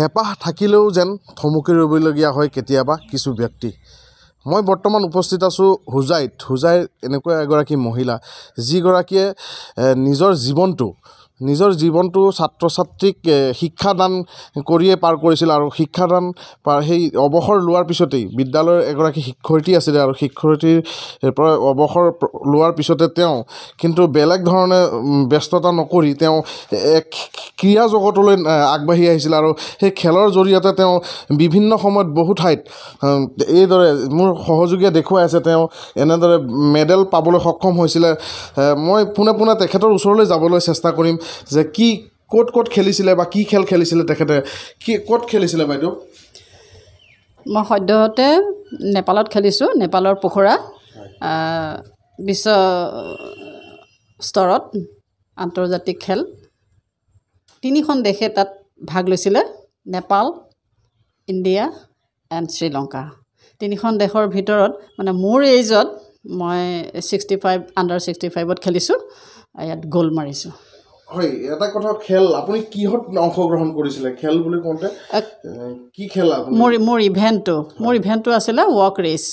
হেঁপাহ থাকিলেও যেন থমুকি ৰবলগীয়া হয় কেতিয়াবা কিছু ব্যক্তি মই বৰ্তমান উপস্থিত আছোঁ হোজাইত হোজাইৰ এনেকুৱা এগৰাকী মহিলা যিগৰাকীয়ে নিজৰ জীৱনটো নিজৰ জীৱনটো ছাত্ৰ ছাত্ৰীক শিক্ষাদান কৰিয়ে পাৰ কৰিছিল আৰু শিক্ষাদান সেই অৱসৰ লোৱাৰ পিছতেই বিদ্যালয়ৰ এগৰাকী শিক্ষয়িত্ৰী আছিলে আৰু শিক্ষয়িত্ৰীৰ পৰা অৱসৰ লোৱাৰ পিছতে তেওঁ কিন্তু বেলেগ ধৰণে ব্যস্ততা নকৰি তেওঁ এক ক্ৰীড়া জগতলৈ আগবাঢ়ি আহিছিল আৰু সেই খেলৰ জৰিয়তে তেওঁ বিভিন্ন সময়ত বহু ঠাইত এইদৰে মোৰ সহযোগীয়ে দেখুৱাই আছে তেওঁ এনেদৰে মেডেল পাবলৈ সক্ষম হৈছিলে মই পোনে পোনে তেখেতৰ ওচৰলৈ যাবলৈ চেষ্টা কৰিম যে কি ক'ত ক'ত খেলিছিলে বা কি খেল খেলিছিলে তেখেতে কি ক'ত খেলিছিলে বাইদেউ মই সদ্যহতে নেপালত খেলিছোঁ নেপালৰ পোখৰা বিশ্ব স্তৰত আন্তৰ্জাতিক খেল তিনিখন দেশে তাত ভাগ লৈছিলে নেপাল ইণ্ডিয়া এণ্ড শ্ৰীলংকা তিনিখন দেশৰ ভিতৰত মানে মোৰ এইজত মই ছিক্সটি ফাইভ আণ্ডাৰ ছিক্সটি ফাইভত খেলিছোঁ ইয়াত গ'ল মাৰিছোঁ হয় এটা কথা খেল আপুনি কিহত অংশগ্ৰহণ কৰিছিলে খেল বুলি কওঁতে কি খেল আপুনি মোৰ মোৰ ইভেণ্টটো মোৰ ইভেণ্টটো আছিলে ৱাক ৰেচ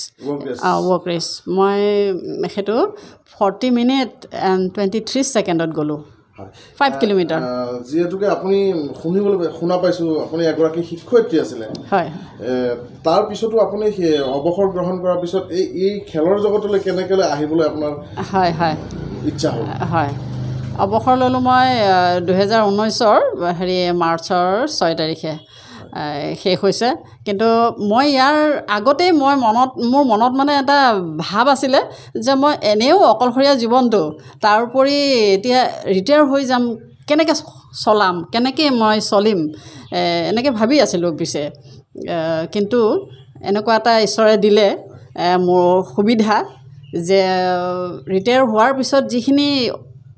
ৱাক ৰেচ মই সেইটো forty minute and twenty three ছেকেণ্ডত গ'লোঁ ফাইভ কিলোমিটাৰ যিহেতুকে আপুনি শুনিবলৈ শুনা পাইছোঁ আপুনি এগৰাকী শিক্ষয়িত্ৰী আছিলে হয় তাৰ পিছতো আপুনি অৱসৰ গ্ৰহণ কৰাৰ পিছত এই এই খেলৰ জগতলৈ কেনেকৈ আহিবলৈ আপোনাৰ হয় হয় ইচ্ছা হয় হয় অৱসৰ ল'লোঁ মই দুহেজাৰ ঊনৈছৰ হেৰি মাৰ্চৰ ছয় তাৰিখে শেষ হৈছে কিন্তু মই ইয়াৰ আগতেই মই মনত মোৰ মনত মানে এটা ভাৱ আছিলে যে মই এনেও অকলশৰীয়া জীৱনটো তাৰ উপৰি এতিয়া ৰিটায়াৰ হৈ যাম কেনেকৈ চলাম কেনেকৈ মই চলিম এনেকৈ ভাবি আছিলোঁ পিছে কিন্তু এনেকুৱা এটা ঈশ্বৰে দিলে মোৰ সুবিধা যে ৰিটায়াৰ হোৱাৰ পিছত যিখিনি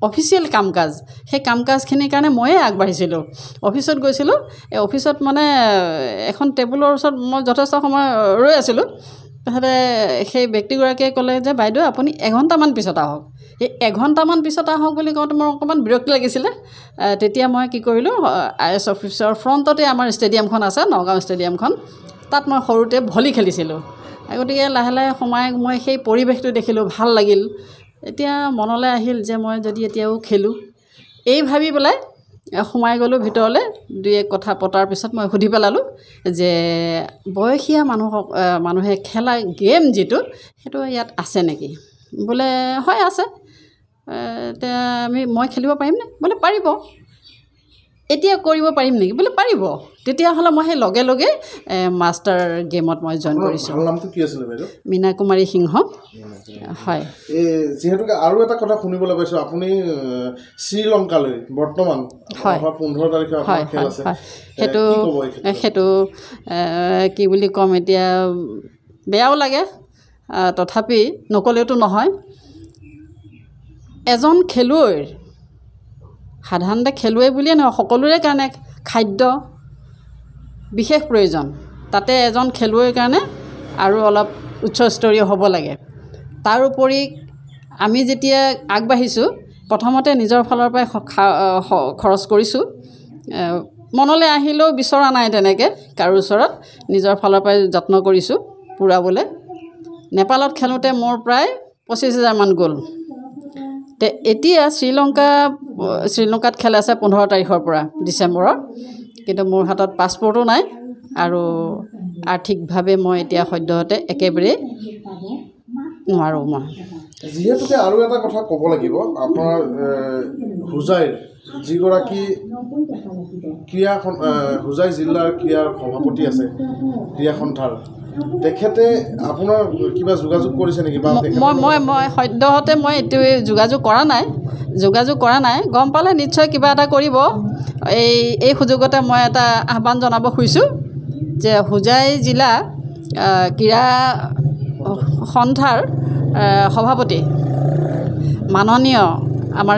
অফিচিয়েল কাম কাজ সেই কাম কাজখিনিৰ কাৰণে ময়ে আগবাঢ়িছিলোঁ অফিচত গৈছিলোঁ এই অফিচত মানে এখন টেবুলৰ ওচৰত মই যথেষ্ট সময় ৰৈ আছিলোঁ তাৰপিছতে সেই ব্যক্তিগৰাকীয়ে ক'লে যে বাইদেউ আপুনি এঘণ্টামান পিছত আহক এই এঘণ্টামান পিছত আহক বুলি কওঁতে মোৰ অকণমান বিৰক্তি লাগিছিলে তেতিয়া মই কি কৰিলোঁ আই এছ অফিচৰ ফ্ৰণ্টতে আমাৰ ষ্টেডিয়ামখন আছে নগাঁও ষ্টেডিয়ামখন তাত মই সৰুতে ভলী খেলিছিলোঁ গতিকে লাহে লাহে সোমাই মই সেই পৰিৱেশটো দেখিলোঁ ভাল লাগিল এতিয়া মনলৈ আহিল যে মই যদি এতিয়াও খেলোঁ এই ভাবি পেলাই সোমাই গ'লোঁ ভিতৰলৈ দুই এক কথা পতাৰ পিছত মই সুধি পেলালোঁ যে বয়সীয়া মানুহক মানুহে খেলা গেম যিটো সেইটো ইয়াত আছে নেকি বোলে হয় আছে এতিয়া আমি মই খেলিব পাৰিমনে বোলে পাৰিব এতিয়া কৰিব পাৰিম নেকি বোলে পাৰিব তেতিয়াহ'লে মই সেই লগে লগে মাষ্টাৰ গেমত মই জইন কৰিছোঁ মীনা কুমাৰী সিংহ হয় যিহেতুকে আৰু এটা কথা শুনিবলৈ পাইছোঁ আপুনি শ্ৰীলংকালৈ বৰ্তমান পোন্ধৰ তাৰিখে হয় সেইটো সেইটো কি বুলি ক'ম এতিয়া বেয়াও লাগে তথাপি নক'লেওতো নহয় এজন খেলুৱৈৰ সাধাৰণতে খেলুৱৈ বুলিয়ে নহয় সকলোৰে কাৰণে খাদ্য বিশেষ প্ৰয়োজন তাতে এজন খেলুৱৈৰ কাৰণে আৰু অলপ উচ্চস্তৰীয় হ'ব লাগে তাৰোপৰি আমি যেতিয়া আগবাঢ়িছোঁ প্ৰথমতে নিজৰ ফালৰ পৰাই খৰচ কৰিছোঁ মনলৈ আহিলেও বিচৰা নাই তেনেকৈ কাৰো ওচৰত নিজৰ ফালৰ পৰাই যত্ন কৰিছোঁ পূৰাবলৈ নেপালত খেলোঁতে মোৰ প্ৰায় পঁচিছ হেজাৰমান গ'ল এতিয়া শ্ৰীলংকা শ্ৰীলংকাত খেল আছে পোন্ধৰ তাৰিখৰ পৰা ডিচেম্বৰৰ কিন্তু মোৰ হাতত পাছপৰ্টো নাই আৰু আৰ্থিকভাৱে মই এতিয়া সদ্যহতে একেবাৰেই নোৱাৰোঁ মই যিহেতুকে আৰু এটা কথা ক'ব লাগিব আপোনাৰ হোজাইৰ যিগৰাকী ক্ৰীড়া সন হোজাই জিলাৰ ক্ৰীড়াৰ সভাপতি আছে ক্ৰীড়া সন্থাৰ তেখেতে আপোনাৰ কিবা যোগাযোগ কৰিছে নেকি বা মই মই মই সদ্যহতে মই এইটো যোগাযোগ কৰা নাই যোগাযোগ কৰা নাই গম পালে নিশ্চয় কিবা এটা কৰিব এই এই সুযোগতে মই এটা আহ্বান জনাব খুজিছোঁ যে হোজাই জিলা ক্ৰীড়া সন্থাৰ সভাপতি মাননীয় আমাৰ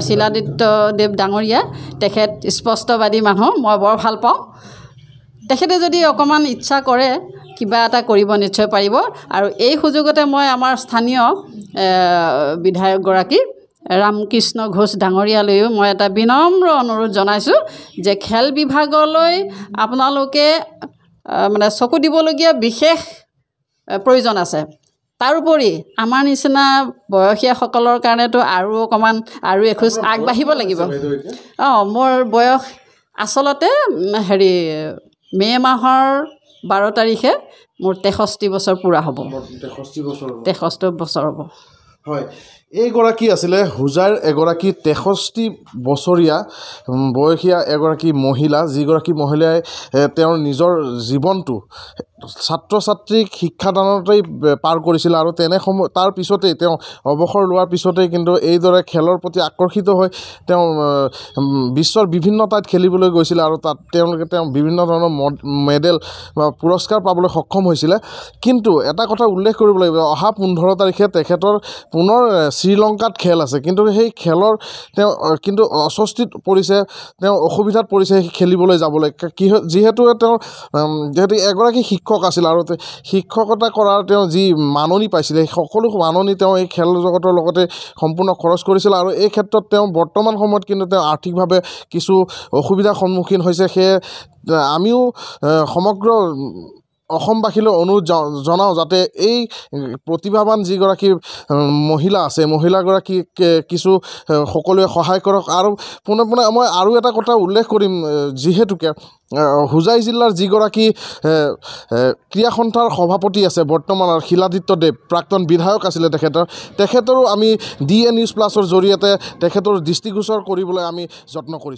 দেৱ ডাঙৰীয়া তেখেত স্পষ্টবাদী মানুহ মই বৰ ভাল পাওঁ তেখেতে যদি অকণমান ইচ্ছা কৰে কিবা এটা কৰিব নিশ্চয় পাৰিব আৰু এই সুযোগতে মই আমাৰ স্থানীয় বিধায়কগৰাকী ৰামকৃষ্ণ ঘোষ ডাঙৰীয়ালৈও মই এটা বিনম্ৰ অনুৰোধ জনাইছোঁ যে খেল বিভাগলৈ আপোনালোকে মানে চকু দিবলগীয়া বিশেষ প্ৰয়োজন আছে তাৰোপৰি আমাৰ নিচিনা বয়সীয়াসকলৰ কাৰণেতো আৰু অকণমান আৰু এখোজ আগবাঢ়িব লাগিব অঁ মোৰ বয়স আচলতে হেৰি মে' মাহৰ বাৰ তাৰিখে মোৰ তেষষ্ঠি বছৰ পূৰা হ'ব তেষষ্ঠি বছৰ হ'ব হয় এইগৰাকী আছিলে হোজাইৰ এগৰাকী তেষষ্ঠি বছৰীয়া বয়সীয়া এগৰাকী মহিলা যিগৰাকী মহিলাই তেওঁৰ নিজৰ জীৱনটো ছাত্ৰ ছাত্ৰীক শিক্ষাদানতেই পাৰ কৰিছিল আৰু তেনে সময় তাৰ পিছতেই তেওঁ অৱসৰ লোৱাৰ পিছতেই কিন্তু এইদৰে খেলৰ প্ৰতি আকৰ্ষিত হৈ তেওঁ বিশ্বৰ বিভিন্ন ঠাইত খেলিবলৈ গৈছিলে আৰু তাত তেওঁলোকে তেওঁ বিভিন্ন ধৰণৰ মড মেডেল বা পুৰস্কাৰ পাবলৈ সক্ষম হৈছিলে কিন্তু এটা কথা উল্লেখ কৰিব লাগিব অহা পোন্ধৰ তাৰিখে তেখেতৰ পুনৰ শ্ৰীলংকাত খেল আছে কিন্তু সেই খেলৰ তেওঁ কিন্তু অস্বস্তিত পৰিছে তেওঁ অসুবিধাত পৰিছে খেলিবলৈ যাবলৈ কি যিহেতু তেওঁ যিহেতু এগৰাকী শিক্ষক শিক্ষক আছিল আৰু শিক্ষকতা কৰাৰ তেওঁ যি মাননি পাইছিলে সকলো মাননি তেওঁ এই খেল জগতৰ লগতে সম্পূৰ্ণ খৰচ কৰিছিল আৰু এই ক্ষেত্ৰত তেওঁ বৰ্তমান সময়ত কিন্তু তেওঁ আৰ্থিকভাৱে কিছু অসুবিধাৰ সন্মুখীন হৈছে সেয়ে আমিও সমগ্ৰ অসমবাসীলৈ অনুৰোধ জনাওঁ যাতে এই প্ৰতিভাৱান যিগৰাকী মহিলা আছে মহিলাগৰাকীক কিছু সকলোৱে সহায় কৰক আৰু পোনে পোনে মই আৰু এটা কথা উল্লেখ কৰিম যিহেতুকে হোজাই জিলাৰ যিগৰাকী ক্ৰীড়া সন্থাৰ সভাপতি আছে বৰ্তমানৰ শিলাদিত্য দেৱ প্ৰাক্তন বিধায়ক আছিলে তেখেতৰ তেখেতৰো আমি ডি এ নিউজ প্লাছৰ জৰিয়তে তেখেতৰ দৃষ্টিগোচৰ কৰিবলৈ আমি যত্ন কৰিছোঁ